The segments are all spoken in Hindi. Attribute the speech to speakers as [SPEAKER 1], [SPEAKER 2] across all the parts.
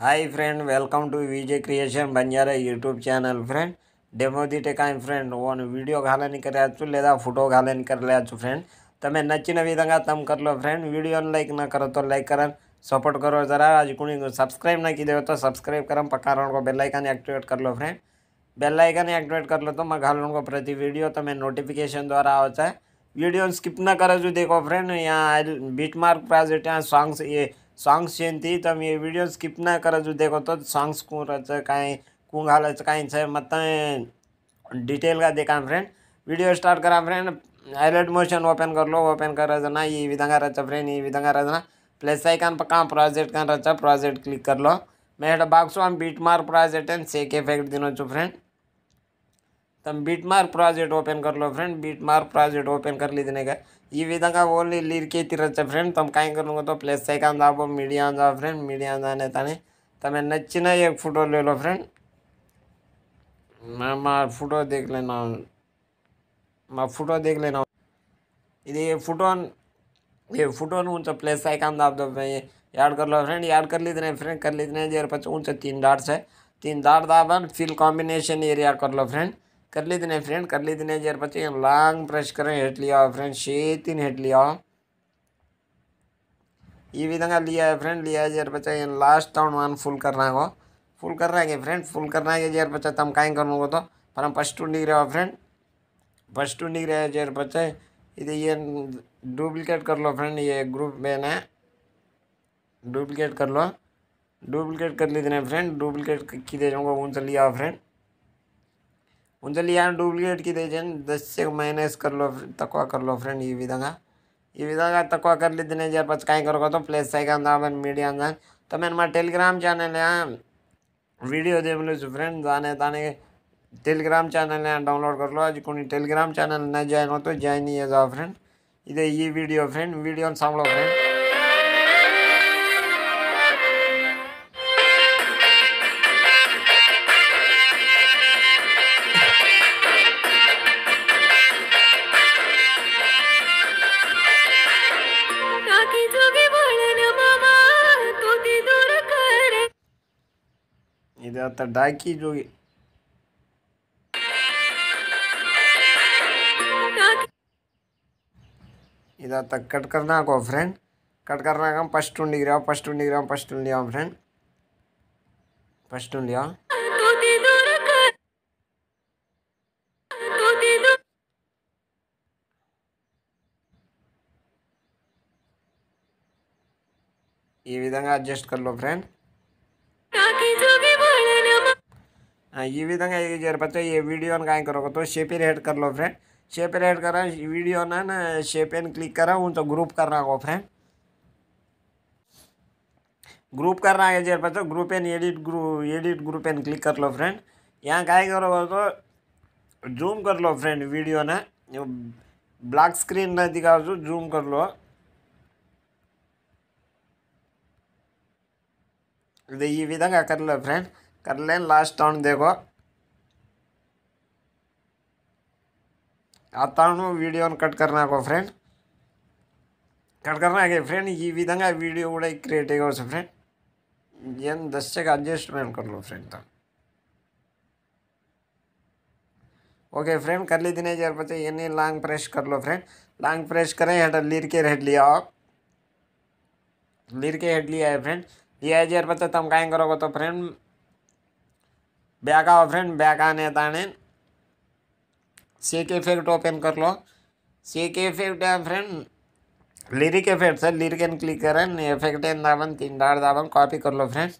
[SPEAKER 1] hi friend welcome to Vijay creation Banjara YouTube channel friend demo दी टेकाइन फ्रेंड वन वीडियो घालन कर लेदा फोटो घालन कर फ्रेंड तमें नचिन विधा तम कर लो फ्रेंड वीडियो लाइक न करो तो लाइक करन सपोर्ट करो जरा आज को सब्सक्राइब ना की तो सब्सक्राइब करन पक्का रहो को बेलाइकन एक्टिवेट कर लो फ्रेंड बेलाइकन एक्टिवेट कर लो तो मैं घालू को प्रति वीडियो तमें नोटिफिकेशन द्वारा आवाज वीडियो स्किप ना करो जो देखो फ्रेंड यहाँ बीट मार्क प्राइज सॉन्ग्स ये सॉंग्स शेंती तर मी व्हिडिओ स्किप नाही करायचो देखवतो सॉंग्स कुराचं काय कुंग घालायचं काहींचं मग डिटेलगा देखा फ्रेंड వీడియో స్టార్ట్ కరా ఫ్రెండ్ హైలైట్ మోషన్ ఓపెన్ కర్లో ఓపెన్ కరచనా ఈ విధంగా రచ్చ ఫ్రెండ్ ఈ విధంగా రచన ప్లస్ ఐకాన్ పక్క ప్రాజెక్ట్ కానీ రచ్చ ప్రాజెక్ట్ క్లిక్ కర్లో మేడ బాక్స్ వన్ బీట్ మార్ ప్రాజెక్ట్ అండ్ సేక్ ఎఫెక్ట్ తినొచ్చు ఫ్రెండ్ तम बीट मार्क प्राजेक्ट ओपन कर लो friend beat mark project open कर लीजिए विधा ओनली लीर फ्रेंड तम कहीं कर तो प्लस सैकान मीडिया जाओ फ्रेंड मीडिया जाने ते तमें नचना एक फोटो ले लो फ्रेंड मैं फोटो देख लेना मैं फोटो देख लेना इधर फोटो ये फोटो ऊंचा तो प्लस सैकान दाप दो याड कर लो फ्रेंड याड कर लीजिए फ्रेंड कर लीजिए जे तीन डार्ट है तीन डार दाबन फिल कॉम्बिनेशन एरिया कर लो फ्रेंड कर फ्रेंड લીધને ફ્રેન્ડ કરી લીધને ત્યાર પછી લાંગ ప్రెస్ కరెన్ హెట్ లియా ఫ్రెండ్ हेट लिया ये विधा लिया है फ्रेंड लिया है जर ये लास्ट टाउन वन फुल करना है फुल कर रहा है फ्रेंड फुल करना है जर बच्चा तम कहीं करना हो तो पर हम फर्स्ट टू निक रहे फ्रेंड फर्स्ट टू निक रहे जर बच्चा इधर ये डुप्लीकेट कर लो फ्रेंड ये ग्रुप मैन है डुप्लीकेट कर लो डुप्लीकेट कर लेते हैं फ्रेंड डुप्लीकेट की दे जाऊँगा उनसे लिया फ्रेंड ముందలు యాన్ డూప్లికేట్కి తెచ్చాను దశకు మైనస్ కర్లో తక్కువ కర్లో ఫ్రెండ్ ఈ విధంగా ఈ విధంగా తక్కువ కర్లేదు నేను చెప్పచ్చు కాయ कहीं कर సైకి అందామని మీడియా तो मैं मैं टेलीग्राम चैनल वीडियो दे फ्रेंड दाने दाने टेलीग्राम चैनल है डाउनलोड कर लो आज कोई टेलीग्राम चैनल जॉन ज्वाइन हो फ्रेंड इधर वीडियो फ्रेंड वीडियो सामलो फ्रेंड ज़्यादातर डाकी जो इधर तक कट करना को फ्रेंड कट करना का फर्स्ट टून लिख रहा फर्स्ट टून लिख फर्स्ट टून लिया फ्रेंड फर्स्ट टून यह विधा अडजस्ट कर लो फ्रेंड ఈ విధంగా జరిపితే ఈ వీడియోని కాయకొరకు షేప్ हेड कर लो फ्रेंड शेप हेड करा वीडियो ना ना शेपेन एंड क्लिक करा उन तो ग्रुप कर रहा को फ्रेंड ग्रुप कर रहा है जर पाचो ग्रुप एन एडिट ग्रुप एडिट ग्रुप एन क्लिक कर लो फ्रेंड यहाँ काय करो तो जूम कर लो फ्रेंड वीडियो ना ब्लैक स्क्रीन ना दिखा जूम तो कर लो तो ये विधा तो कर लो फ्रेंड कर लें लास्ट टर्न देखो आता हूँ वीडियो कट करना को फ्रेंड कट करना है फ्रेंड ये विधा वीडियो क्रिएट हो फ्रेंड जन दस से अडजस्टमेंट कर लो फ्रेंड तो ओके फ्रेंड कर ली जर पता ये लांग प्रेस कर लो फ्रेंड लांग प्रेस करें हेड लीर के हेड लिया लीर के हेड लिया है फ्रेंड लिया जर पता तुम कहीं करोगे तो फ्रेंड बैगा फ्रेंड बैक बैगा ने ताने सीके इफेक्ट ओपन कर लो सीके इफेक्ट है फ्रेंड लिरिक इफेक्ट सर लिरिक एन क्लिक करें इफेक्ट एन दावन तीन डार दाबन कॉपी कर लो फ्रेंड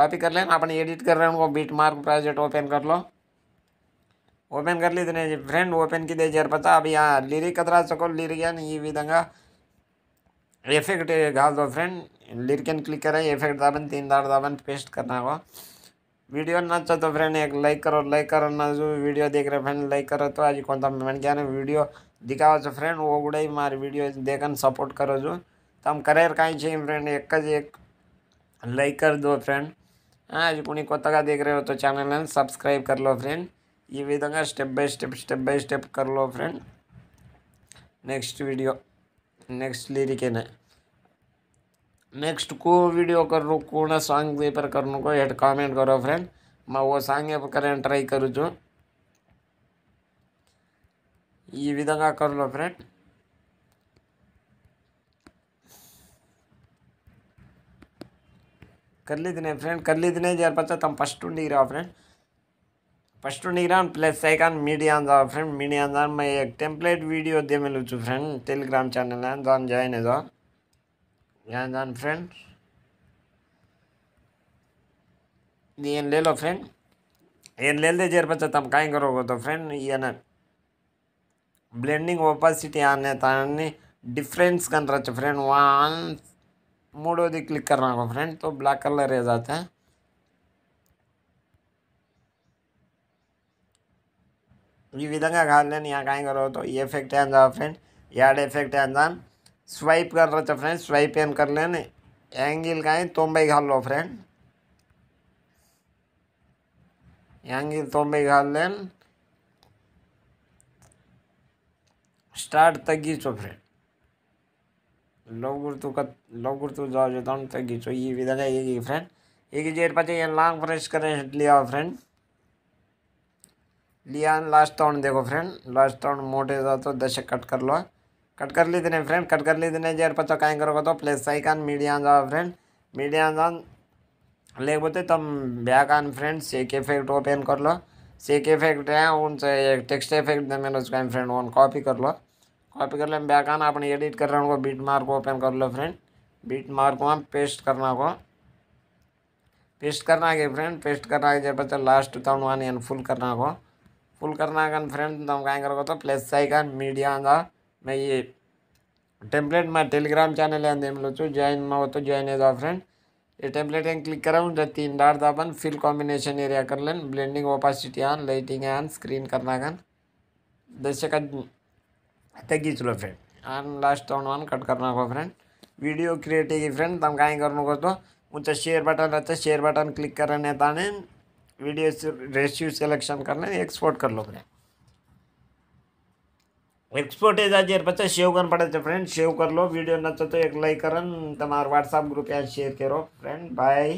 [SPEAKER 1] कॉपी कर लेन अपन एडिट कर रहे हैं उनको बीट मार्क प्रोजेक्ट ओपन कर लो ओपन कर ली तेने फ्रेंड ओपन की दे जर पता अभी यहाँ लिरिक कतरा चको लिरिकन ये विधा इफेक्ट घाल दो फ्रेंड लिरिकन क्लिक करें इफेक्ट दावन तीन डार दाबन पेस्ट करना होगा वीडियो ना अच्छा तो फ्रेंड एक लाइक करो लाइक करो ना जो वीडियो देख रहे फ्रेंड लाइक करो तो आज को मैं क्या वीडियो दिखाओ तो फ्रेंड वो गुड़े मारी वीडियो देखने सपोर्ट करो जो तो हम कहीं छे फ्रेंड एक एक लाइक कर दो फ्रेंड आज कुणी కొత్తగా देख रहे हो तो चैनल सब्सक्राइब कर लो फ्रेंड ఈ విధంగా స్టెప్ బై स्टेप कर लो फ्रेंड కర్లో वीडियो నెక్స్ట్ వీడియో నెక్స్ట్ లిరికేనే नेक्स्ट को वीडियो कर रो कौन सांग दे पर करनो को हेड कमेंट करो फ्रेंड मैं वो सांग ये करे ट्राई करूँ जो ये विधा कर लो फ्रेंड कर लेते फ्रेंड कर लेते जर पता तम फस्ट उरा फ्रेंड फस्ट उन प्लस सैकंड मीडिया जाओ फ्रेंड मीडिया मैं एक टेम्पलेट वीडियो दे मिलूँ फ्रेंड टेलीग्राम चैनल है जॉन जॉइन है जो ध्यान ध्यान फ्रेंड ऐन ले लो फ्रेंड ऐन ले लेंदे जेर बच्चा तम कहीं करोगे तो फ्रेंड ये ना ब्लेंडिंग ओपासीटी आने ते डिफरेंस कन रच फ्रेंड वन मूडो दी क्लिक करना होगा फ्रेंड तो ब्लैक कलर है जाता है यह विधा का यहाँ कहीं करो तो ये इफेक्ट है फ्रेंड यार इफेक्ट है स्वाइप कर रहा था फ्रेंड स्वाइप एन कर लेने एंगल का है भाई घाल लो फ्रेंड एंगल भाई घाल लेन स्टार्ट चो फ्रेंड ಲೋಗುರ್ತು ಕತ್ ಲೋಗುರ್ತು ಜಾಜ್ ತಗೊಂಡು ತಗ್ಗಿಸು ಈ ये ಈಗ ఫ్రెండ్ ಈಗ చేరిపోతే ఏం లాంగ్ ప్రెస్ కరెంట్ लिया फ्रेंड लिया लास्ट टाउन देखो फ्रेंड लास्ट टाउन मोटे जाओ तो दशक कट कर लो कट कर ली देने फ्रेंड कट कर ली देने जे पचो कहीं करोगे तो प्लस कान मीडिया जाओ फ्रेंड मीडिया जान लेकिन तुम बैक आन फ्रेंड सेक इफेक्ट ओपन कर लो सेक इफेक्ट है उनसे एक टेक्स्ट इफेक्ट दे मैंने उसका फ्रेंड वन कॉपी कर लो कॉपी कर लें बैक आन अपने एडिट कर रहे हैं उनको बीट मार्क ओपन कर लो फ्रेंड बीट मार्क वहाँ पेस्ट करना को पेस्ट करना के फ्रेंड पेस्ट करना के जब लास्ट तुम वन फुल करना को फुल करना फ्रेंड तुम कहीं करोगे तो प्लस कान मीडिया जाओ मैं એ ટેમ્પલેટમાં ટેલિગ્રામ ચેનલ એમ એમલું में हो तो जॉइन है दा फ्रेंड ये टेम्पलेट एन क्लिक कराऊँ जब तीन डार दापन फिल कॉम्बिनेशन एरिया कर लें ब्लेंडिंग ओपासिटी आन लाइटिंग आन स्क्रीन करना कन दशक तग्गी चलो फ्रेंड आन लास्ट ऑन वन कट करना को फ्रेंड वीडियो क्रिएट की फ्रेंड तम कहीं करना को तो ऊँचा शेयर बटन रहता शेयर बटन क्लिक करने ताने वीडियो रेस्यू सिलेक्शन करना एक्सपोर्ट कर लो फ्रेंड એક્સપોર્ટેજ આજે પછી સેવ કરવાનું પડે છે ફ્રેન્ડ સેવ કરી લો વિડીયો નતો તો એક લાઈક કરો તમારો વોટ્સઅપ ગ્રુપ યાર શેર કરો ફ્રેન્ડ બાય